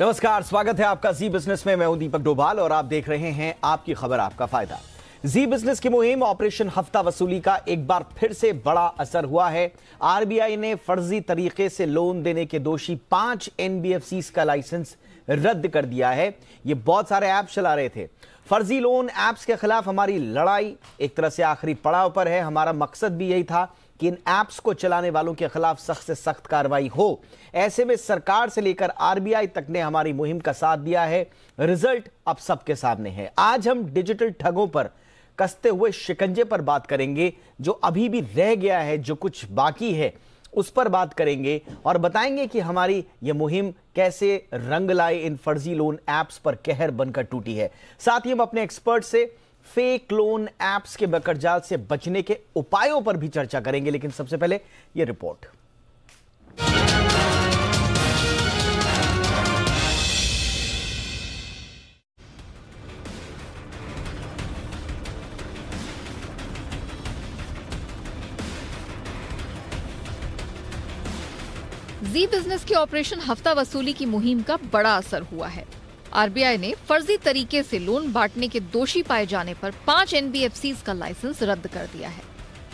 नमस्कार स्वागत है आपका जी बिजनेस में मैं हूं दीपक डोभाल और आप देख रहे हैं आपकी खबर आपका फायदा जी बिजनेस की मुहिम ऑपरेशन हफ्ता वसूली का एक बार फिर से बड़ा असर हुआ है आरबीआई ने फर्जी तरीके से लोन देने के दोषी पांच एनबीएफसी का लाइसेंस रद्द कर दिया है ये बहुत सारे ऐप चला रहे थे फर्जी लोन ऐप्स के खिलाफ हमारी लड़ाई एक तरह से आखिरी पड़ाव पर है हमारा मकसद भी यही था कि इन ऐप्स को चलाने वालों के खिलाफ सख्त से सख्त कार्रवाई हो ऐसे में सरकार से लेकर आरबीआई तक ने हमारी मुहिम का साथ दिया है रिजल्ट अब सबके सामने है आज हम डिजिटल ठगों पर कसते हुए शिकंजे पर बात करेंगे जो अभी भी रह गया है जो कुछ बाकी है उस पर बात करेंगे और बताएंगे कि हमारी यह मुहिम कैसे रंग लाए इन फर्जी लोन ऐप्स पर कहर बनकर टूटी है साथ ही हम अपने एक्सपर्ट से फेक लोन एप्स के बकरजाल से बचने के उपायों पर भी चर्चा करेंगे लेकिन सबसे पहले यह रिपोर्ट जी बिजनेस की ऑपरेशन हफ्ता वसूली की मुहिम का बड़ा असर हुआ है आरबीआई ने फर्जी तरीके से लोन बांटने के दोषी पाए जाने पर पांच एनबीएफसी का लाइसेंस रद्द कर दिया है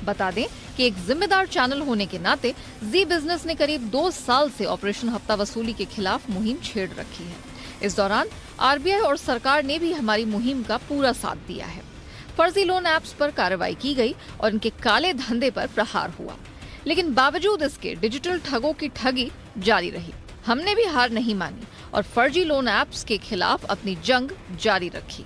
बता दें कि एक जिम्मेदार चैनल होने के नाते जी बिजनेस ने करीब दो साल से ऑपरेशन हफ्ता वसूली के खिलाफ मुहिम छेड़ रखी है इस दौरान आरबीआई और सरकार ने भी हमारी मुहिम का पूरा साथ दिया है फर्जी लोन एप्स पर कार्रवाई की गई और इनके काले धंधे पर प्रहार हुआ लेकिन बावजूद इसके डिजिटल ठगों की ठगी जारी रही हमने भी हार नहीं मानी और फर्जी लोन ऐप्स के खिलाफ अपनी जंग जारी रखी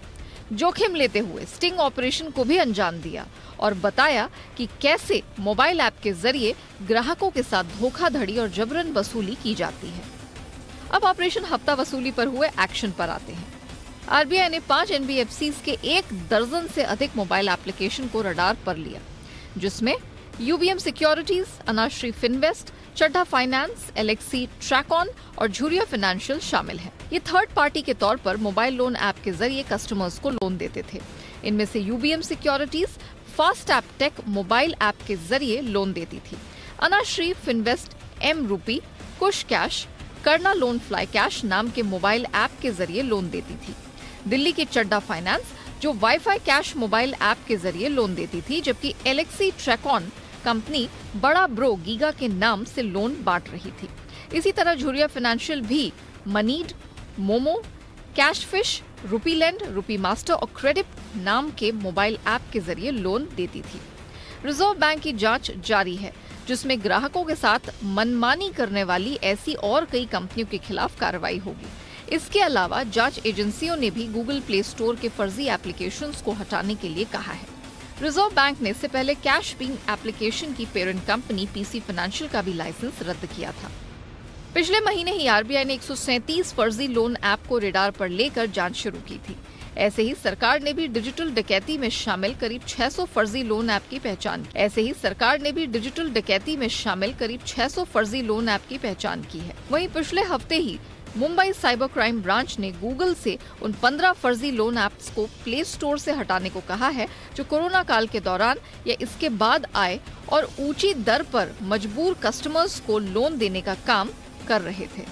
जोखिम लेते हुए स्टिंग ऑपरेशन को भी अंजाम दिया और बताया कि कैसे मोबाइल ऐप के जरिए ग्राहकों के साथ धोखाधड़ी और जबरन वसूली की जाती है अब ऑपरेशन हफ्ता वसूली पर हुए एक्शन पर आते हैं आरबीआई ने पांच एन के एक दर्जन से अधिक मोबाइल एप्लीकेशन को रडार पर लिया जिसमें UBM securities Anashri Finvest Chadha finance Alexi Tracon और झूरिया फाइनेंशियल शामिल हैं। ये थर्ड पार्टी के तौर पर मोबाइल लोन ऐप के जरिए कस्टमर्स को लोन देते थे इनमें से UBM securities fast app tech mobile app के जरिए लोन देती थी Anashri Finvest M rupee Kush cash करना लोन फ्लाई कैश नाम के मोबाइल ऐप के जरिए लोन देती थी दिल्ली के चड्डा फाइनेंस जो वाईफाई कैश मोबाइल ऐप के जरिए लोन देती थी जबकि एलेक्सी ट्रैकॉन कंपनी बड़ा ब्रो गीगा के नाम से लोन बांट रही थी इसी तरह झुरिया फाइनेंशियल भी moneyed momo cash fish rupee land rupee master और क्रेडिट नाम के मोबाइल ऐप के जरिए लोन देती थी रिजर्व बैंक की जांच जारी है जिसमें ग्राहकों के साथ मनमानी करने वाली ऐसी और कई कंपनियों के खिलाफ कार्रवाई होगी इसके अलावा जांच एजेंसियों ने भी गूगल प्ले स्टोर के फर्जी एप्लीकेशन को हटाने के लिए कहा है रिजर्व बैंक ने इससे पहले कैश बिंग एप्लीकेशन की पेरेंट कंपनी पीसी फाइनेंशियल का भी लाइसेंस रद्द किया था पिछले महीने ही आरबीआई ने 137 फर्जी लोन ऐप को रिडार पर लेकर जांच शुरू की थी ऐसे ही सरकार ने भी डिजिटल डकैती में शामिल करीब 600 फर्जी लोन ऐप की पहचान की ऐसे ही सरकार ने भी डिजिटल डकैती में शामिल करीब 600 फर्जी लोन ऐप की पहचान की है वहीं पिछले हफ्ते ही मुंबई साइबर क्राइम ब्रांच ने गूगल से उन 15 फर्जी लोन ऐप्स को प्ले स्टोर से हटाने को कहा है जो कोरोना काल के दौरान या इसके बाद आए और ऊंची दर पर मजबूर कस्टमर्स को लोन देने का काम कर रहे थे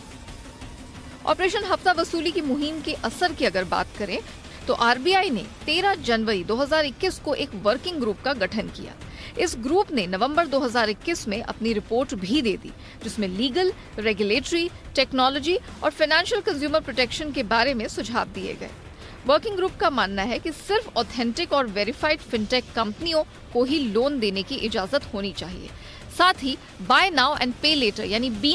ऑपरेशन हफ्ता वसूली की मुहिम के असर की अगर बात करें तो आरबीआई ने 13 जनवरी 2021 को एक वर्किंग ग्रुप का गठन किया इस ग्रुप ने नवंबर 2021 में अपनी रिपोर्ट भी दे दी जिसमें लीगल रेगुलेटरी टेक्नोलॉजी और फाइनेंशियल कंज्यूमर प्रोटेक्शन के बारे में सुझाव दिए गए वर्किंग ग्रुप का मानना है कि सिर्फ ऑथेंटिक और वेरीफाइड फिनटेक कंपनियों को ही लोन देने की इजाजत होनी चाहिए साथ ही buy now and pay later यानी बी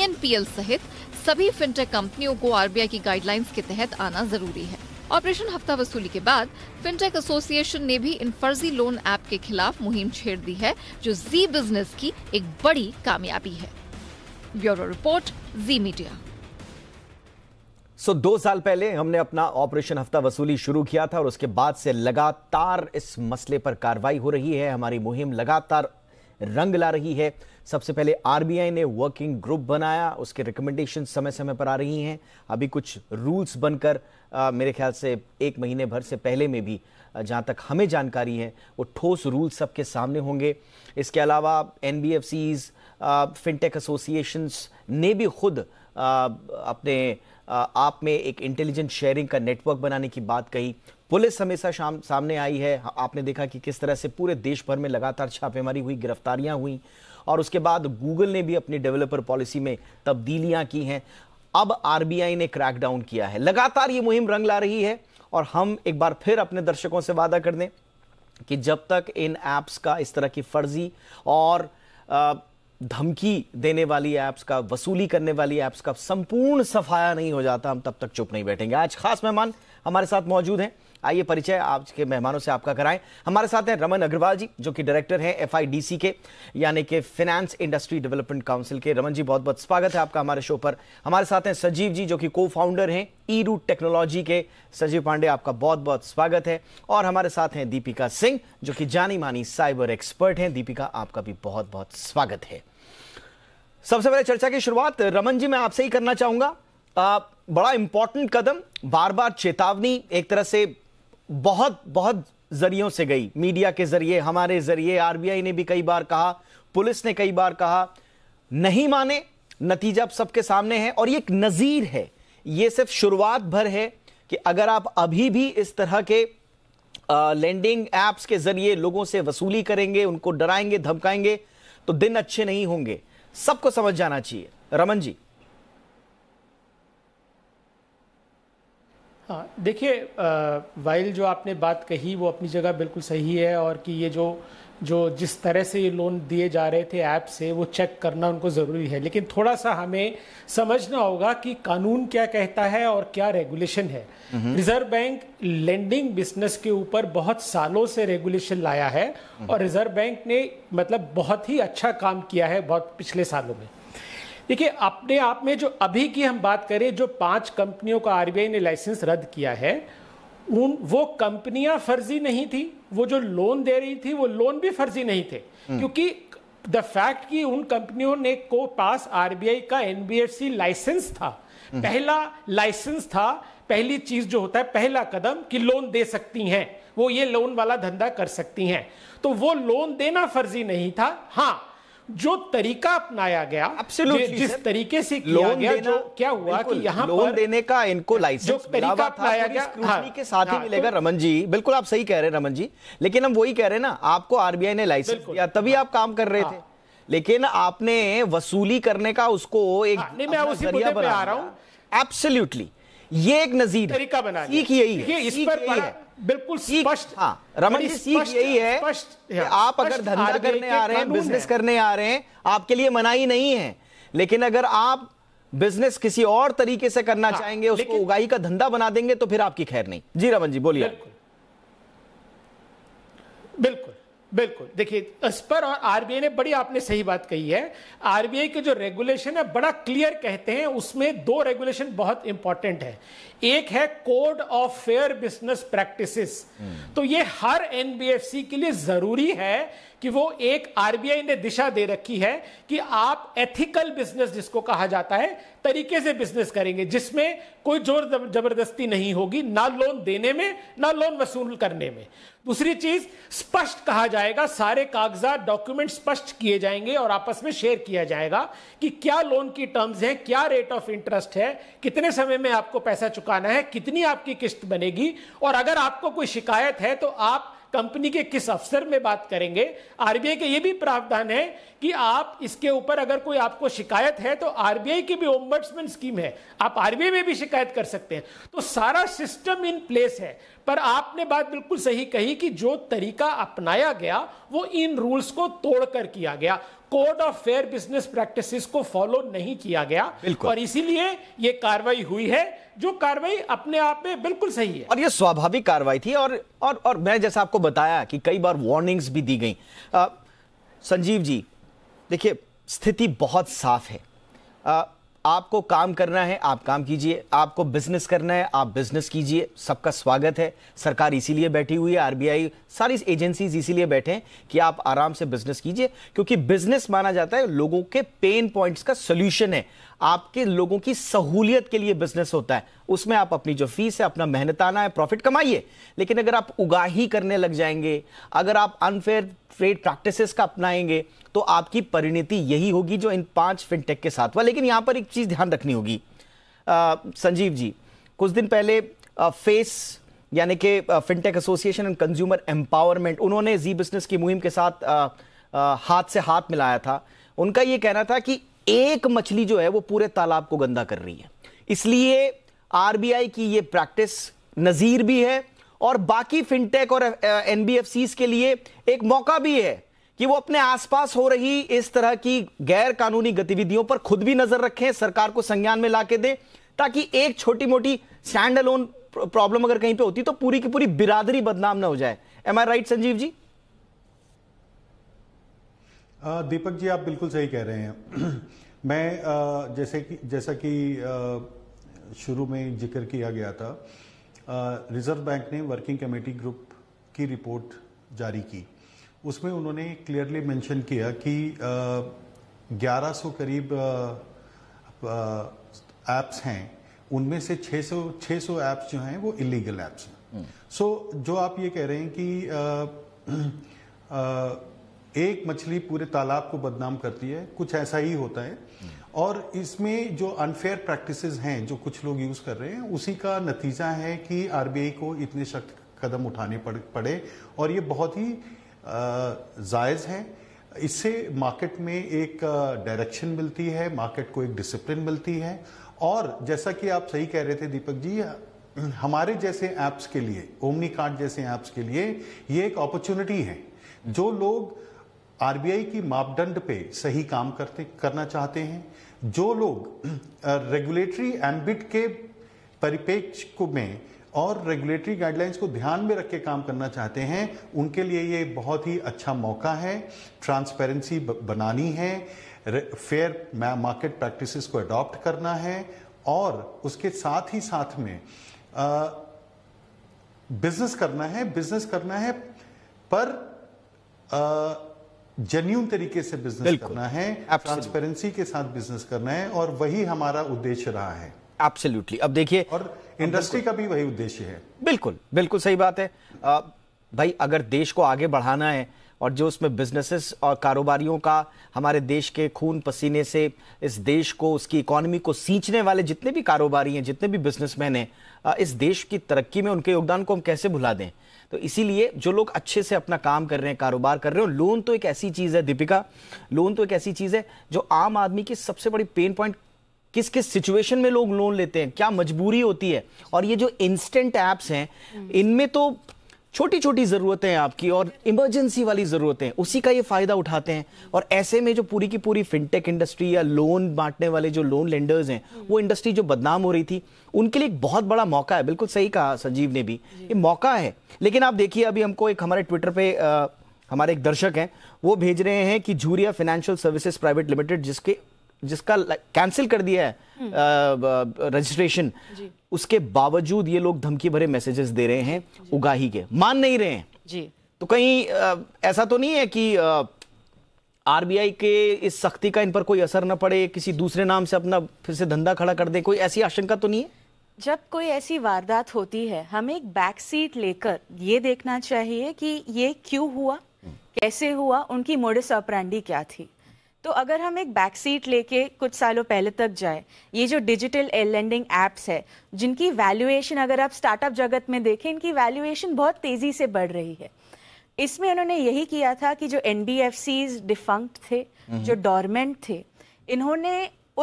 सहित सभी फिनटेक कंपनियों को आरबीआई की गाइडलाइंस के तहत आना जरूरी है ऑपरेशन हफ्ता वसूली के बाद फिनटेक एसोसिएशन ने भी इन फर्जी लोन ऐप के खिलाफ मुहिम छेड़ दी है जो जी बिजनेस की एक बड़ी कामयाबी है bureau report Zee media so so, दो साल पहले हमने अपना ऑपरेशन हफ्ता वसूली शुरू किया था और उसके बाद से लगातार इस मसले पर कार्रवाई हो रही है हमारी मुहिम लगातार रंग ला रही है सबसे पहले आरबीआई ने वर्किंग ग्रुप बनाया उसके रिकमेंडेशन समय समय पर आ रही हैं अभी कुछ रूल्स बनकर मेरे ख्याल से एक महीने भर से पहले में भी जहाँ तक हमें जानकारी है वो ठोस रूल सबके सामने होंगे इसके अलावा N B F Cs fintech associations ने भी खुद अपने आप में एक इंटेलिजेंट शेयरिंग का नेटवर्क बनाने की बात कही पुलिस हमेशा शाम सामने आई है आपने देखा कि किस तरह से पूरे देश भर में लगातार छापेमारी हुई गिरफ्तारियां हुई और उसके बाद गूगल ने भी अपनी डेवलपर पॉलिसी में तब्दीलियां की हैं अब आरबीआई ने क्रैकडाउन किया है लगातार ये मुहिम रंग ला रही है और हम एक बार फिर अपने दर्शकों से वादा कर दें कि जब तक इन ऐप्स का इस तरह की फर्जी और धमकी देने वाली ऐप्स का वसूली करने वाली ऐप्स का संपूर्ण सफाया नहीं हो जाता हम तब तक चुप नहीं बैठेंगे आज खास मेहमान हमारे साथ मौजूद हैं आइए परिचय आज के मेहमानों से आपका कराएं हमारे साथ हैं रमन अग्रवाल जी जो कि डायरेक्टर हैं एफ के यानी कि फिनेंस इंडस्ट्री डेवलपमेंट काउंसिल के रमन जी बहुत बहुत स्वागत है आपका हमारे शो पर हमारे साथ हैं सजीव जी जो कि को फाउंडर हैं ई रूट टेक्नोलॉजी के सजीव पांडे आपका बहुत बहुत स्वागत है और हमारे साथ हैं दीपिका सिंह जो कि जानी मानी साइबर एक्सपर्ट हैं दीपिका आपका भी बहुत बहुत स्वागत है सबसे पहले चर्चा की शुरुआत रमन जी मैं आपसे ही करना चाहूंगा आ, बड़ा इंपॉर्टेंट कदम बार बार चेतावनी एक तरह से बहुत बहुत जरियों से गई मीडिया के जरिए हमारे जरिए आरबीआई ने भी कई बार कहा पुलिस ने कई बार कहा नहीं माने नतीजा अब सबके सामने है और ये एक नज़ीर है ये सिर्फ शुरुआत भर है कि अगर आप अभी भी इस तरह के लैंडिंग एप्स के जरिए लोगों से वसूली करेंगे उनको डराएंगे धमकाएंगे तो दिन अच्छे नहीं होंगे सबको समझ जाना चाहिए रमन जी हाँ, देखिए वाइल जो आपने बात कही वो अपनी जगह बिल्कुल सही है और कि ये जो जो जिस तरह से ये लोन दिए जा रहे थे ऐप से वो चेक करना उनको ज़रूरी है लेकिन थोड़ा सा हमें समझना होगा कि कानून क्या कहता है और क्या रेगुलेशन है रिजर्व बैंक लेंडिंग बिजनेस के ऊपर बहुत सालों से रेगुलेशन लाया है और रिजर्व हम्म। बैंक ने मतलब बहुत ही अच्छा काम किया है बहुत पिछले सालों में देखिए अपने आप में जो अभी की हम बात करें जो पांच कंपनियों का आरबीआई ने लाइसेंस रद्द किया है उन वो कंपनियां फर्जी नहीं थी वो जो लोन दे रही थी वो लोन भी फर्जी नहीं थे हम्म। क्योंकि द फैक्ट कि उन कंपनियों ने को पास आरबीआई का एनबीएफसी लाइसेंस था हम्म। पहला लाइसेंस था पहली चीज जो होता है पहला कदम कि लोन दे सकती हैं वो ये लोन वाला धंधा कर सकती हैं तो वो लोन देना फर्जी नहीं था हाँ जो तरीका अपनाया गया जिस तरीके से किया गया जो क्या हुआ कि यहाँ लोन देने का इनको लाइसेंस जो तरीका अपनाया गया हाँ, के साथ हाँ, ही मिलेगा तो, रमन जी बिल्कुल आप सही कह रहे हैं रमन जी लेकिन हम वही कह रहे हैं ना आपको आरबीआई ने लाइसेंस दिया तभी हाँ। आप काम कर रहे हाँ। थे लेकिन आपने वसूली करने का उसको एक हाँ, मैं उसी पे रहा हूँ एब्सोल्युटली ये एक नजीर तरीका बना सीख यही है इस पर बिल्कुल स्पष्ट हाँ रमन जी सीख यही है हाँ, आप अगर धंधा करने आ रहे हैं बिजनेस करने आ रहे हैं आपके लिए मनाही नहीं है लेकिन अगर आप बिजनेस किसी और तरीके से करना हाँ, चाहेंगे उसको उगाही का धंधा बना देंगे तो फिर आपकी खैर नहीं जी रमन जी बोलिए बिल्कुल बिल्कुल बिल्कुल देखिए इस पर और आरबीआई ने बड़ी आपने सही बात कही है आरबीआई के जो रेगुलेशन है बड़ा क्लियर कहते हैं उसमें दो रेगुलेशन बहुत इंपॉर्टेंट है एक है code of fair business practices हम्म। तो ये हर एनबीएफसी के लिए जरूरी है कि वो एक आरबीआई ने दिशा दे रखी है कि आप एथिकल बिजनेस जिसको कहा जाता है तरीके से बिजनेस करेंगे जिसमें कोई जोर जबरदस्ती नहीं होगी ना लोन देने में ना लोन वसूल करने में दूसरी चीज स्पष्ट कहा जाएगा सारे कागजात डॉक्यूमेंट स्पष्ट किए जाएंगे और आपस में शेयर किया जाएगा कि क्या लोन की टर्म्स है क्या रेट ऑफ इंटरेस्ट है कितने समय में आपको पैसा चुकाना है कितनी आपकी किस्त बनेगी और अगर आपको कोई शिकायत है तो आप कंपनी के किस अफसर में बात करेंगे आरबीआई के ये भी प्रावधान है कि आप इसके ऊपर अगर कोई आपको शिकायत है तो आरबीआई की भी ओम्बर्ट्समैन स्कीम है आप आरबीआई में भी शिकायत कर सकते हैं तो सारा सिस्टम इन प्लेस है पर आपने बात बिल्कुल सही कही कि जो तरीका अपनाया गया वो इन रूल्स को तोड़कर किया गया code of fair business practices को फॉलो नहीं किया गया और इसीलिए ये कार्रवाई हुई है जो कार्रवाई अपने आप में बिल्कुल सही है और ये स्वाभाविक कार्रवाई थी और और और मैं जैसा आपको बताया कि कई बार वार्निंग्स भी दी गई संजीव जी देखिए स्थिति बहुत साफ है आ, आपको काम करना है आप काम कीजिए आपको बिजनेस करना है आप बिजनेस कीजिए सबका स्वागत है सरकार इसीलिए बैठी हुई है आरबीआई सारी एजेंसीज इसीलिए बैठे हैं कि आप आराम से बिजनेस कीजिए क्योंकि बिजनेस माना जाता है लोगों के पेन पॉइंट्स का सोल्यूशन है आपके लोगों की सहूलियत के लिए बिजनेस होता है उसमें आप अपनी जो फीस है अपना मेहनताना है प्रॉफिट कमाइए लेकिन अगर आप उगाही करने लग जाएंगे अगर आप अनफेयर ट्रेड प्रैक्टिसेस का अपनाएंगे तो आपकी परिणति यही होगी जो इन पांच फिनटेक के साथ हुआ लेकिन यहां पर एक चीज ध्यान रखनी होगी संजीव जी कुछ दिन पहले आ, फेस यानी कि fintech association and consumer empowerment उन्होंने जी बिजनेस की मुहिम के साथ आ, आ, हाथ से हाथ मिलाया था उनका यह कहना था कि एक मछली जो है वो पूरे तालाब को गंदा कर रही है इसलिए आरबीआई की ये प्रैक्टिस नज़ीर भी है और बाकी फिनटेक और एनबीएफसी के लिए एक मौका भी है कि वो अपने आसपास हो रही इस तरह की गैर कानूनी गतिविधियों पर खुद भी नजर रखें सरकार को संज्ञान में ला के दें ताकि एक छोटी मोटी स्टैंड अलोन प्रॉब्लम अगर कहीं पे होती तो पूरी की पूरी बिरादरी बदनाम ना हो जाए am I right Sanjeev ji Deepak ji आप बिल्कुल सही कह रहे हैं मैं जैसे कि जैसा कि शुरू में जिक्र किया गया था रिजर्व बैंक ने वर्किंग कमेटी ग्रुप की रिपोर्ट जारी की उसमें उन्होंने क्लियरली मेंशन किया कि 1100 करीब ऐप्स हैं उनमें से 600 600 ऐप्स जो हैं वो इलीगल ऐप्स हैं हम्म। सो so, जो आप ये कह रहे हैं कि एक मछली पूरे तालाब को बदनाम करती है कुछ ऐसा ही होता है और इसमें जो अनफेयर प्रैक्टिसेस हैं जो कुछ लोग यूज कर रहे हैं उसी का नतीजा है कि आरबीआई को इतने सख्त कदम उठाने पड़े और ये बहुत ही जायज़ है इससे मार्केट में एक डायरेक्शन मिलती है मार्केट को एक डिसिप्लिन मिलती है और जैसा कि आप सही कह रहे थे दीपक जी हमारे जैसे ऐप्स के लिए ओमनी कार्ड जैसे ऐप्स के लिए ये एक अपॉर्चुनिटी है जो लोग आरबीआई की मापदंड पे सही काम करते करना चाहते हैं जो लोग रेगुलेटरी एम्बिट के परिपेक्ष को में और रेगुलेटरी गाइडलाइंस को ध्यान में रख के काम करना चाहते हैं उनके लिए ये बहुत ही अच्छा मौका है ट्रांसपेरेंसी बनानी है फेयर मार्केट प्रैक्टिसेस को अडॉप्ट करना है और उसके साथ ही साथ में बिजनेस करना है बिजनेस करना है पर आ, जेन्यून तरीके से बिजनेस करना है ट्रांसपेरेंसी के साथ बिजनेस करना है और वही हमारा उद्देश्य रहा है एब्सोल्युटली अब देखिए और इंडस्ट्री का भी वही उद्देश्य है बिल्कुल बिल्कुल सही बात है आ, भाई अगर देश को आगे बढ़ाना है और जो उसमें बिजनेसेस और कारोबारियों का हमारे देश के खून पसीने से इस देश को उसकी इकोनॉमी को सींचने वाले जितने भी कारोबारी हैं जितने भी बिजनेसमैन हैं इस देश की तरक्की में उनके योगदान को हम कैसे भुला दें तो इसीलिए जो लोग अच्छे से अपना काम कर रहे हैं कारोबार कर रहे हो लोन तो एक ऐसी चीज़ है दीपिका लोन तो एक ऐसी चीज़ है जो आम आदमी की सबसे बड़ी पेन पॉइंट किस किस सिचुएशन में लोग लोन लेते हैं क्या मजबूरी होती है और ये जो इंस्टेंट ऐप्स हैं हम्म। इनमें तो छोटी छोटी ज़रूरतें हैं आपकी और इमरजेंसी वाली ज़रूरतें उसी का ये फ़ायदा उठाते हैं और ऐसे में जो पूरी की पूरी फिनटेक इंडस्ट्री या लोन बांटने वाले जो लोन लेंडर्स हैं हम्म। वो इंडस्ट्री जो बदनाम हो रही थी उनके लिए एक बहुत बड़ा मौका है बिल्कुल सही कहा संजीव ने भी ये मौका है लेकिन आप देखिए अभी हमको एक हमारे ट्विटर पर हमारे एक दर्शक हैं वो भेज रहे हैं कि Jhuria financial services private limited जिसके जिसका कैंसिल कर दिया है रजिस्ट्रेशन हम्म। उसके बावजूद ये लोग धमकी भरे मैसेजेस दे रहे हैं उगाही के मान नहीं रहे हैं जी तो कहीं आ, ऐसा तो नहीं है कि आरबीआई के इस सख्ती का इन पर कोई असर न पड़े किसी दूसरे नाम से अपना फिर से धंधा खड़ा कर दे कोई ऐसी आशंका तो नहीं है जब कोई ऐसी वारदात होती है हमें एक बैक सीट लेकर ये देखना चाहिए कि ये क्यों हुआ हम्म। कैसे हुआ उनकी मोडिस ऑपरांडी क्या थी तो अगर हम एक बैक सीट लेके कुछ सालों पहले तक जाए ये जो डिजिटल लैंडिंग एप्स है जिनकी वैल्यूएशन अगर आप स्टार्टअप जगत में देखें इनकी वैल्यूएशन बहुत तेज़ी से बढ़ रही है इसमें उन्होंने यही किया था कि जो एन डिफंक्ट थे हम्म। जो डॉर्मेंट थे इन्होंने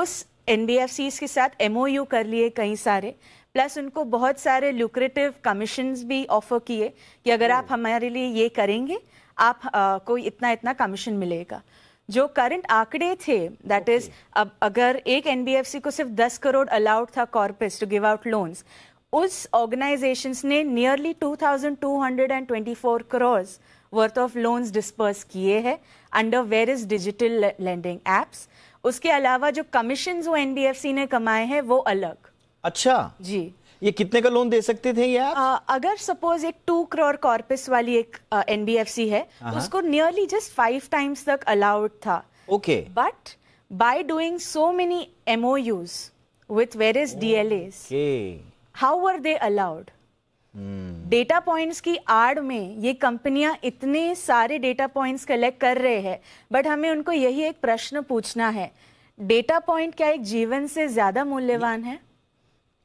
उस एन के साथ एम कर लिए कई सारे प्लस उनको बहुत सारे लुक्रेटिव कमीशन भी ऑफर किए कि अगर आप हमारे लिए ये करेंगे आप आ, को इतना इतना कमीशन मिलेगा जो करंट आंकड़े थे दैट okay. इज अब अगर एक एनबीएफसी को सिर्फ दस करोड़ अलाउड था corpus to give out loans उस ऑर्गेनाइजेशन ने nearly 2,224 crore worth of loans disperse किए हैं under various digital lending apps उसके अलावा जो कमीशन वो एनबीएफसी ने कमाए हैं वो अलग अच्छा जी ये कितने का लोन दे सकते थे ये आप अगर सपोज एक टू करोड़ कॉर्पस वाली एक सी है हाँ, हाँ। उसको नियरली जस्ट फाइव टाइम्स तक अलाउड था okay but by doing so many MoUs with various S how are they allowed data points की आड़ में ये कंपनियां इतने सारे डेटा पॉइंट्स कलेक्ट कर रहे हैं बट हमें उनको यही एक प्रश्न पूछना है डेटा पॉइंट क्या एक जीवन से ज्यादा मूल्यवान है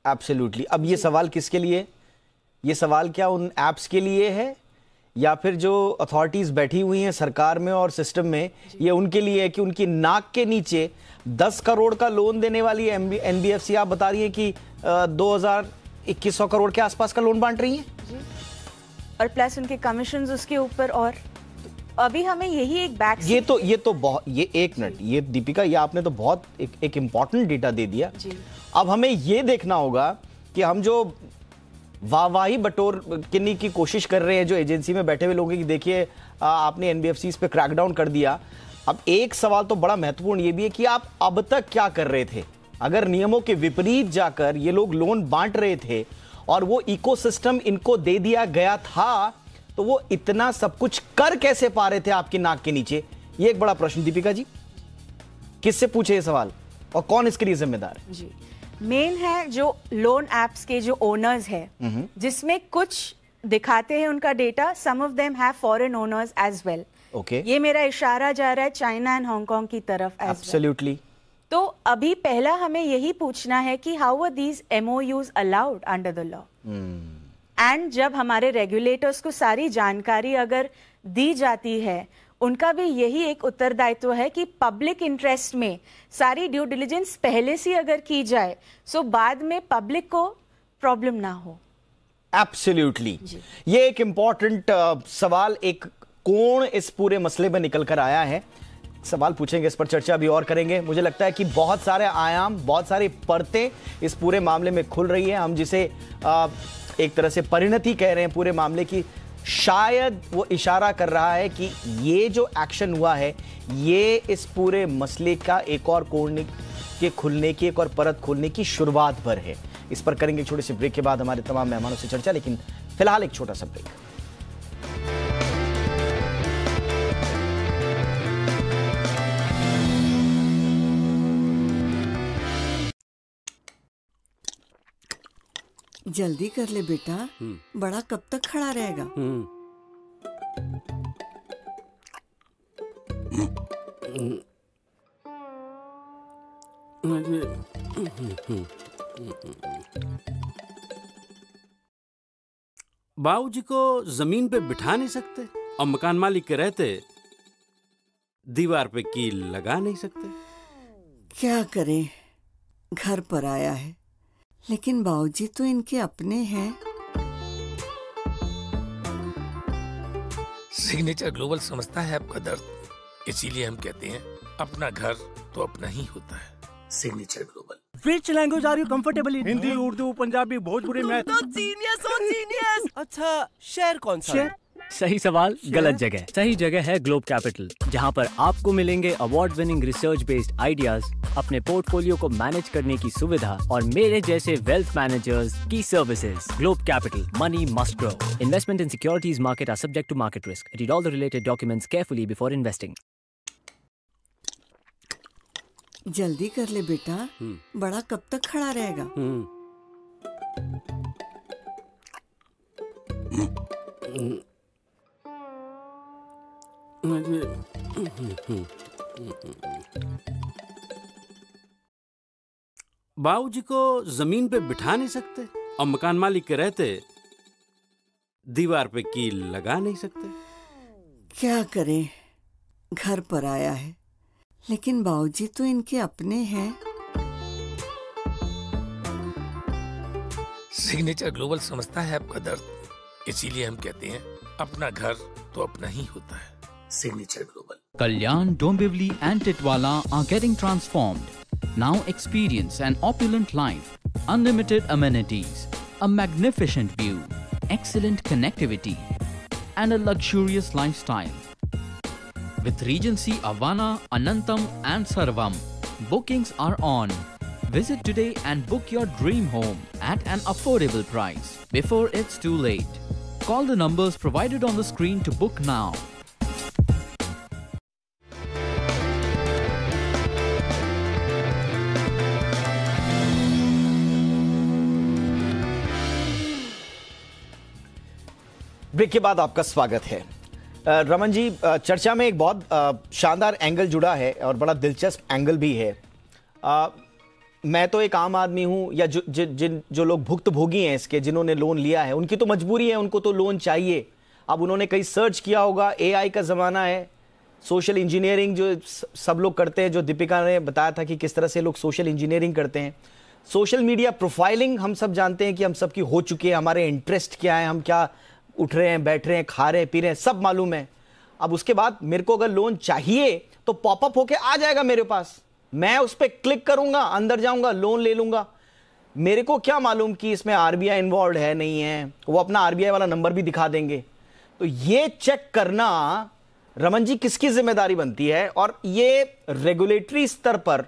एब्सोल्युटली अब ये सवाल किसके लिए ये सवाल क्या उन ऐप्स के लिए है या फिर जो अथॉरिटीज़ बैठी हुई हैं सरकार में और सिस्टम में ये उनके लिए है कि उनकी नाक के नीचे 10 करोड़ का लोन देने वाली एन बी आप बता रही हैं कि दो हज़ार इक्कीस सौ करोड़ के आसपास का लोन बांट रही हैं और प्लस उनके कमीशन उसके ऊपर और अभी हमें यही एक बैक ये तो ये तो बहुत ये एक मिनट ये दीपिका ये आपने तो बहुत एक, एक डेटा दे दिया अब हमें यह देखना होगा कि हम जो वाहवाही बटोर किन्नी की कोशिश कर रहे हैं जो एजेंसी में बैठे हुए लोग की देखिए आपने एन पे क्रैकडाउन कर दिया अब एक सवाल तो बड़ा महत्वपूर्ण ये भी है कि आप अब तक क्या कर रहे थे अगर नियमों के विपरीत जाकर ये लोग लोन बांट रहे थे और वो इकोसिस्टम इनको दे दिया गया था तो वो इतना सब कुछ कर कैसे पा रहे थे आपकी नाक के नीचे ये एक बड़ा प्रश्न दीपिका जी किससे पूछे ये सवाल और कौन इसके लिए जिम्मेदार है जी मेन है जो लोन एप्स के जो ओनर्स है जिसमें कुछ दिखाते हैं उनका data some of them have foreign owners as well okay ये मेरा इशारा जा रहा है चाइना एंड हांगकांग की तरफ एब्सोल्युटली well. तो अभी पहला हमें यही पूछना है कि how are these use allowed under the law and जब हमारे रेगुलेटर्स को सारी जानकारी अगर दी जाती है उनका भी यही एक उत्तरदायित्व है कि पब्लिक इंटरेस्ट में सारी ड्यू डिलीजेंस पहले से अगर की जाए सो बाद में पब्लिक को प्रॉब्लम ना हो एब्सोल्यूटली ये एक इंपॉर्टेंट uh, सवाल एक कोण इस पूरे मसले में निकल कर आया है सवाल पूछेंगे इस पर चर्चा भी और करेंगे मुझे लगता है कि बहुत सारे आयाम बहुत सारी परतें इस पूरे मामले में खुल रही है हम जिसे uh, एक तरह से परिणति कह रहे हैं पूरे मामले की शायद वो इशारा कर रहा है कि ये जो एक्शन हुआ है ये इस पूरे मसले का एक और कोण के खुलने की एक और परत खुलने की शुरुआत पर है इस पर करेंगे छोटे से ब्रेक के बाद हमारे तमाम मेहमानों से चर्चा लेकिन फिलहाल एक छोटा सा ब्रेक जल्दी कर ले बेटा हम्म। बड़ा कब तक खड़ा रहेगा हम्म। बाबू जी को जमीन पे बिठा नहीं सकते और मकान मालिक के रहते दीवार पे कील लगा नहीं सकते क्या करें घर पर आया है लेकिन बाबूजी तो इनके अपने हैं सिग्नेचर ग्लोबल समझता है आपका दर्द इसीलिए हम कहते हैं अपना घर तो अपना ही होता है signature global which language are you comfortable Hindi Urdu Punjabi Bhojpuri math तो जीनियस हो जीनियस अच्छा शहर कौन सा सही सवाल गलत जगह सही जगह है ग्लोब कैपिटल जहाँ पर आपको मिलेंगे award winning research based ideas अपने पोर्टफोलियो को मैनेज करने की सुविधा और मेरे जैसे वेल्थ मैनेजर्स की services globe capital money must grow investment in securities market are subject to market risk read all the related documents carefully before investing जल्दी कर ले बेटा हम्म। बड़ा कब तक खड़ा रहेगा Mm-hmm. बाबू जी को जमीन पे बिठा नहीं सकते और मकान मालिक के रहते दीवार पे कील लगा नहीं सकते क्या करें घर पर आया है लेकिन बाबूजी तो इनके अपने हैं सिग्नेचर ग्लोबल समझता है आपका दर्द इसीलिए हम कहते हैं अपना घर तो अपना ही होता है Signature Global. Kalyan, Dombivli and Titwala are getting transformed. Now experience an opulent life, unlimited amenities, a magnificent view, excellent connectivity and a luxurious lifestyle. With Regency Avana, Anantam and Sarvam, bookings are on. Visit today and book your dream home at an affordable price before it's too late. Call the numbers provided on the screen to book now. Break के बाद आपका स्वागत है रमन जी चर्चा में एक बहुत शानदार एंगल जुड़ा है और बड़ा दिलचस्प एंगल भी है आ, मैं तो एक आम आदमी हूँ या जो जिन जो, जो लोग भोगी हैं इसके जिन्होंने लोन लिया है उनकी तो मजबूरी है उनको तो लोन चाहिए अब उन्होंने कहीं सर्च किया होगा एआई का ज़माना है सोशल इंजीनियरिंग जो सब लोग करते हैं जो दीपिका ने बताया था कि किस तरह से लोग सोशल इंजीनियरिंग करते हैं सोशल मीडिया प्रोफाइलिंग हम सब जानते हैं कि हम सब की हो चुकी है हमारे इंटरेस्ट क्या है हम क्या उठ रहे हैं बैठ रहे हैं खा रहे हैं पी रहे हैं सब मालूम है अब उसके बाद मेरे को अगर लोन चाहिए तो पॉपअप होके आ जाएगा मेरे पास मैं उस पर क्लिक करूंगा अंदर जाऊंगा लोन ले लूंगा मेरे को क्या मालूम कि इसमें आरबीआई इन्वॉल्व है नहीं है वो अपना आरबीआई वाला नंबर भी दिखा देंगे तो ये चेक करना रमन जी किसकी जिम्मेदारी बनती है और ये रेगुलेटरी स्तर पर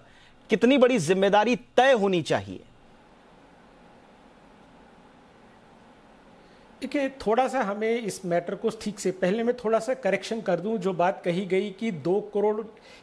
कितनी बड़ी जिम्मेदारी तय होनी चाहिए देखिए थोड़ा सा हमें इस मैटर को ठीक से पहले मैं थोड़ा सा करेक्शन कर दूं जो बात कही गई कि दो करोड़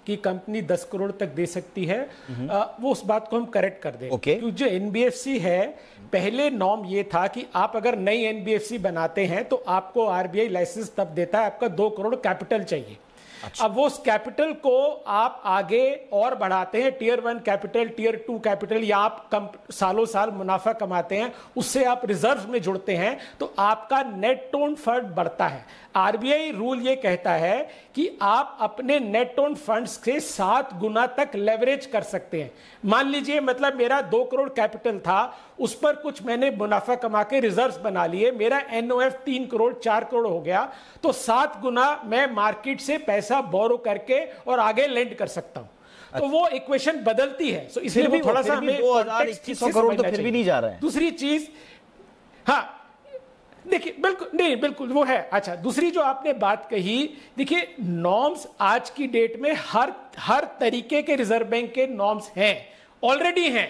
की कंपनी दस करोड़ तक दे सकती है आ, हम्म। वो उस बात को हम करेक्ट कर दें okay. क्योंकि जो एनबीएफसी है पहले नॉर्म ये था कि आप अगर नई एनबीएफसी बनाते हैं तो आपको आरबीआई लाइसेंस तब देता है आपका दो करोड़ कैपिटल चाहिए अच्छा। अब वो उस कैपिटल को आप आगे और बढ़ाते हैं tier one capital tier two capital या आप कम, सालों साल मुनाफा कमाते हैं उससे आप रिजर्व में जुड़ते हैं तो आपका नेट टोन फंड बढ़ता है आरबीआई रूल ये कहता है कि आप अपने नेट ऑन फंड्स से सात गुना तक लेवरेज कर सकते हैं मान लीजिए मतलब मेरा दो करोड़ कैपिटल था उस पर कुछ मैंने मुनाफा कमा के रिजर्व बना लिए मेरा एनओएफ तीन करोड़ चार करोड़ हो गया तो सात गुना मैं मार्केट से पैसा बोरो करके और आगे लेंड कर सकता हूं तो वो इक्वेशन बदलती है सो इसलिए भी थोड़ा सा हमें करोड़ तो फिर भी नहीं जा रहा है दूसरी चीज हाँ देखिए बिल्कुल नहीं बिल्कुल वो है अच्छा दूसरी जो आपने बात कही देखिए नॉर्म्स आज की डेट में हर हर तरीके के रिजर्व बैंक के नॉर्म्स हैं ऑलरेडी हैं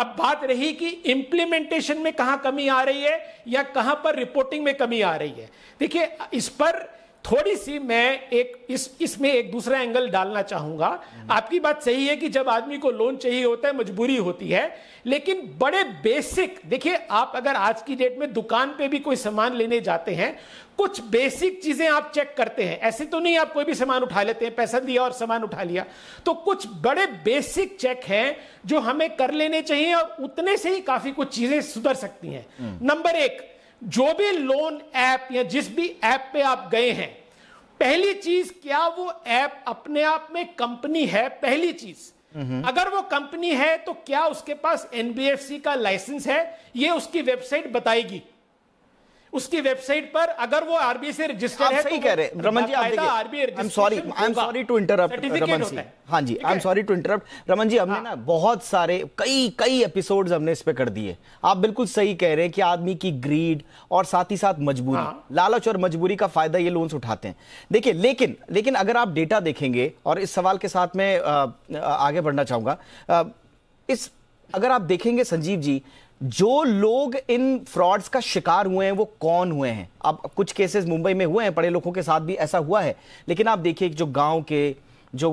अब बात रही कि इम्प्लीमेंटेशन में कहां कमी आ रही है या कहां पर रिपोर्टिंग में कमी आ रही है देखिए इस पर थोड़ी सी मैं एक इस इसमें एक दूसरा एंगल डालना चाहूंगा हम्म। आपकी बात सही है कि जब आदमी को लोन चाहिए होता है मजबूरी होती है लेकिन बड़े बेसिक देखिए आप अगर आज की डेट में दुकान पे भी कोई सामान लेने जाते हैं कुछ बेसिक चीजें आप चेक करते हैं ऐसे तो नहीं आप कोई भी सामान उठा लेते हैं पैसा दिया और सामान उठा लिया तो कुछ बड़े बेसिक चेक हैं जो हमें कर लेने चाहिए और उतने से ही काफी कुछ चीजें सुधर सकती हैं हम्म। नंबर एक जो भी लोन ऐप या जिस भी ऐप पे आप गए हैं पहली चीज क्या वो ऐप अपने आप में कंपनी है पहली चीज अगर वो कंपनी है तो क्या उसके पास एनबीएफसी का लाइसेंस है ये उसकी वेबसाइट बताएगी उसकी वेबसाइट पर अगर वो आरबीआई से रजिस्टर है सही तो कह रहे रमन जी आप देखिए I am sorry I am sorry to interrupt Raman ji हाँ जी I am sorry to interrupt Raman ji हमने हाँ। ना बहुत सारे कई कई एपिसोड्स हमने इस पे कर दिए आप बिल्कुल सही कह रहे हैं कि आदमी की ग्रीड और साथ ही साथ मजबूरी हाँ। लालच और मजबूरी का फायदा ये लोन्स उठाते हैं देखिए लेकिन लेकिन अगर आप डेटा देखेंगे और इस सवाल के साथ मैं आगे बढ़ना चाहूंगा इस अगर आप देखेंगे संजीव जी जो लोग इन फ्रॉड्स का शिकार हुए हैं वो कौन हुए हैं अब कुछ केसेस मुंबई में हुए हैं पढ़े लोगों के साथ भी ऐसा हुआ है लेकिन आप देखिए जो गांव के जो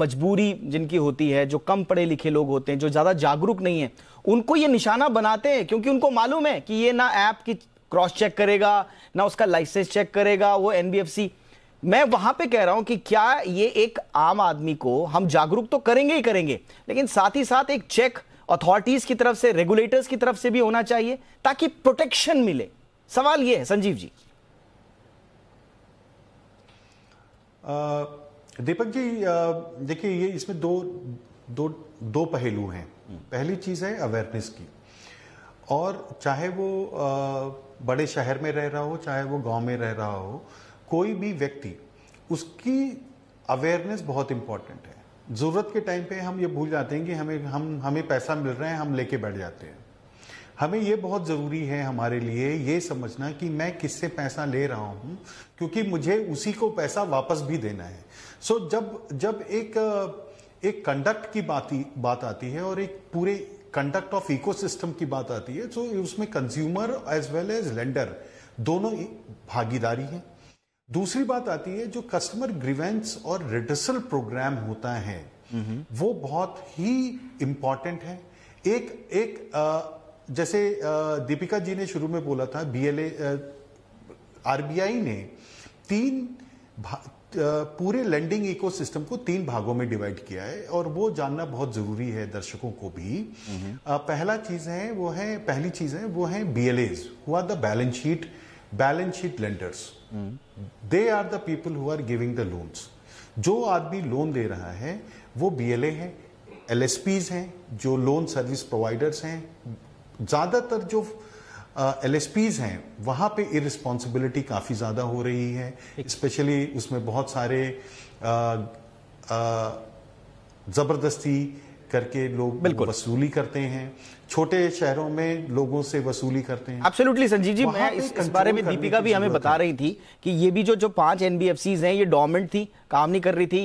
मजबूरी जिनकी होती है जो कम पढ़े लिखे लोग होते हैं जो ज़्यादा जागरूक नहीं है उनको ये निशाना बनाते हैं क्योंकि उनको मालूम है कि ये ना ऐप की क्रॉस चेक करेगा ना उसका लाइसेंस चेक करेगा वो एन मैं वहां पे कह रहा हूं कि क्या ये एक आम आदमी को हम जागरूक तो करेंगे ही करेंगे लेकिन साथ ही साथ एक चेक अथॉरिटीज की तरफ से रेगुलेटर्स की तरफ से भी होना चाहिए ताकि प्रोटेक्शन मिले सवाल यह है संजीव जी दीपक जी देखिए ये इसमें दो दो दो पहलू हैं पहली चीज है अवेयरनेस की और चाहे वो बड़े शहर में रह रहा हो चाहे वो गांव में रह रहा हो कोई भी व्यक्ति उसकी अवेयरनेस बहुत इंपॉर्टेंट है ज़रूरत के टाइम पे हम ये भूल जाते हैं कि हमें हम हमें पैसा मिल रहा है हम लेके बैठ जाते हैं हमें ये बहुत ज़रूरी है हमारे लिए ये समझना कि मैं किससे पैसा ले रहा हूँ क्योंकि मुझे उसी को पैसा वापस भी देना है सो so, जब जब एक एक कंडक्ट की बात बात आती है और एक पूरे कंडक्ट ऑफ इकोसिस्टम की बात आती है तो उसमें consumer as well as lender दोनों भागीदारी है दूसरी बात आती है जो कस्टमर ग्रीवेंस और रिडर्सल प्रोग्राम होता है वो बहुत ही इंपॉर्टेंट है एक एक जैसे दीपिका जी ने शुरू में बोला था बीएलए आरबीआई ने तीन पूरे लैंडिंग इकोसिस्टम को तीन भागों में डिवाइड किया है और वो जानना बहुत जरूरी है दर्शकों को भी पहला चीज है वो है पहली चीज है वो है बीएलएज हुआ the balance sheet balance sheet lenders they are the people who are giving the loans जो आदमी लोन दे रहा है वो बीएलए हैं एलएसपीज हैं जो लोन सर्विस प्रोवाइडर्स हैं ज़्यादातर जो एल एस पीज हैं वहां पे इरिस्पॉन्सिबिलिटी काफ़ी ज़्यादा हो रही है स्पेशली उसमें बहुत सारे uh, uh, ज़बरदस्ती करके लोग बिल्कुल वसूली करते हैं छोटे शहरों में लोगों से वसूली करते हैं एब्सोल्युटली संजीव जी मैं इस, इस बारे में दीपिका भी हमें बता रही थी कि ये भी जो जो पांच एनबीएफसीज हैं ये डॉर्मेंट थी काम नहीं कर रही थी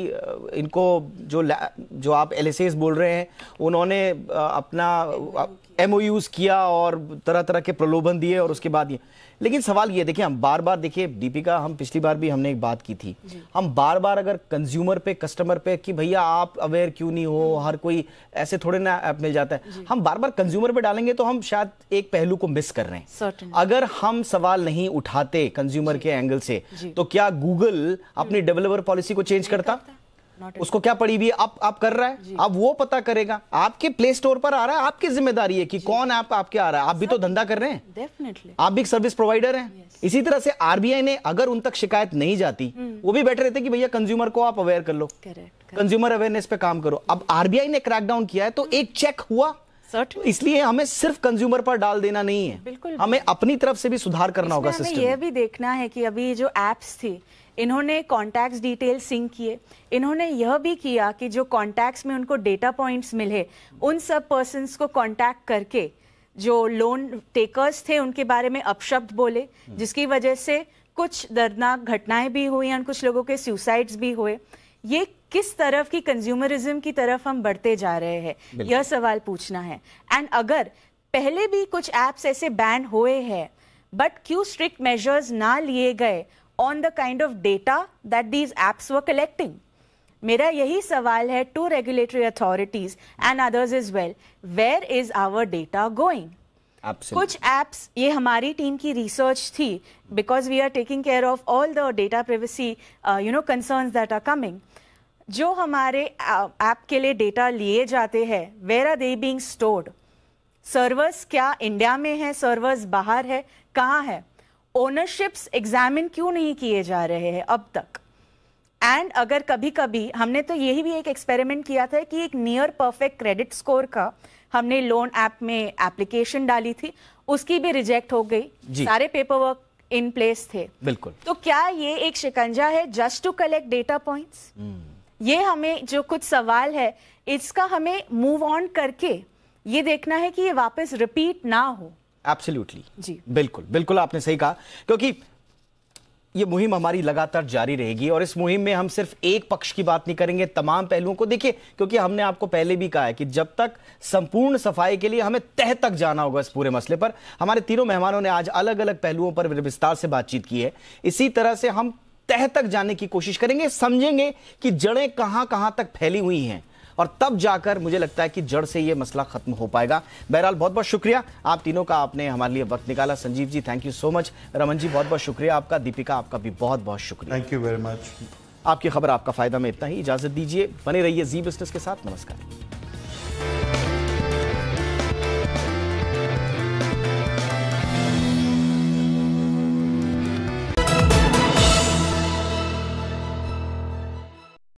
इनको जो जो आप एल बोल रहे हैं उन्होंने अपना एमओयूज किया और तरह तरह के प्रलोभन दिए और उसके बाद ये लेकिन सवाल ये देखिए हम बार बार देखिए दीपिका हम पिछली बार भी हमने एक बात की थी हम बार बार अगर कंज्यूमर पे कस्टमर पे कि भैया आप अवेयर क्यों नहीं हो हम्म। हर कोई ऐसे थोड़े ना ऐप मिल जाता है हम बार बार कंज्यूमर पे डालेंगे तो हम शायद एक पहलू को मिस कर रहे हैं अगर हम सवाल नहीं उठाते कंज्यूमर के एंगल से तो क्या गूगल अपनी डेवलपर हम्म। पॉलिसी को चेंज करता? उसको क्या पड़ी हुई आप आप कर रहा है आप वो पता करेगा आपके प्ले स्टोर पर आ रहा है आपकी जिम्मेदारी है कि कौन ऐप आप, आपके आ रहा है आप भी तो धंधा कर रहे हैं डेफिनेटली आप भी एक सर्विस प्रोवाइडर हैं इसी तरह से आरबीआई ने अगर उन तक शिकायत नहीं जाती हम्म। वो भी बेटर रहते कि भैया कंज्यूमर को आप अवेयर कर लो कंज्यूमर अवेयरनेस पे काम करो अब आरबीआई ने क्रैकडाउन किया है तो हम्म। एक चेक हुआ तो इसलिए हमें सिर्फ कंज्यूमर पर डाल देना नहीं है बिल्कुल हमें अपनी तरफ से भी सुधार करना होगा सिस्टम ये भी देखना है कि अभी जो एप्स थी इन्होंने कॉन्टैक्ट्स डिटेल सिंक किए इन्होंने यह भी किया कि जो कॉन्टैक्ट्स में उनको डेटा पॉइंट्स मिले उन सब पर्सनस को कॉन्टैक्ट करके जो लोन टेकर्स थे उनके बारे में अपशब्द बोले हम्म। जिसकी वजह से कुछ दर्दनाक घटनाएं भी हुई और कुछ लोगों के सुसाइड्स भी हुए ये किस तरफ की कंज्यूमरिज्म की तरफ हम बढ़ते जा रहे हैं यह सवाल पूछना है एंड अगर पहले भी कुछ ऐप्स ऐसे बैन हुए हैं बट क्यों स्ट्रिक्ट मेजर्स ना लिए गए on the kind of data that these apps were collecting मेरा यही सवाल है to regulatory authorities and others is well where is our data going कुछ एप्स ये हमारी टीम की रिसर्च थी because we are taking care of all the data privacy you know concern that are coming जो हमारे app uh, के लिए data लिए जाते हैं where are they being stored servers क्या इंडिया में है सर्वर्स बाहर है कहाँ है ओनरशिप्स एग्जामिन क्यों नहीं किए जा रहे हैं अब तक एंड अगर कभी कभी हमने तो यही भी एक एक्सपेरिमेंट किया था कि एक नियर परफेक्ट क्रेडिट स्कोर का हमने लोन ऐप में एप्लीकेशन डाली थी उसकी भी रिजेक्ट हो गई सारे पेपर वर्क इन प्लेस थे बिल्कुल तो क्या ये एक शिकंजा है just to collect data point ये हमें जो कुछ सवाल है इसका हमें मूव ऑन करके ये देखना है कि ये वापस रिपीट ना हो एब्सोल्युटली जी बिल्कुल बिल्कुल आपने सही कहा क्योंकि ये मुहिम हमारी लगातार जारी रहेगी और इस मुहिम में हम सिर्फ एक पक्ष की बात नहीं करेंगे तमाम पहलुओं को देखिए क्योंकि हमने आपको पहले भी कहा है कि जब तक संपूर्ण सफाई के लिए हमें तह तक जाना होगा इस पूरे मसले पर हमारे तीनों मेहमानों ने आज अलग अलग पहलुओं पर विस्तार से बातचीत की है इसी तरह से हम तह तक जाने की कोशिश करेंगे समझेंगे कि जड़ें कहां कहां तक फैली हुई हैं और तब जाकर मुझे लगता है कि जड़ से ये मसला खत्म हो पाएगा बहरहाल बहुत बहुत शुक्रिया आप तीनों का आपने हमारे लिए वक्त निकाला Sanjeev ji thank you so much Raman ji बहुत बहुत शुक्रिया आपका दीपिका आपका भी बहुत बहुत शुक्रिया थैंक यू वेरी मच आपकी खबर आपका फायदा में इतना ही इजाजत दीजिए बने रहिए जी बिजनेस के साथ नमस्कार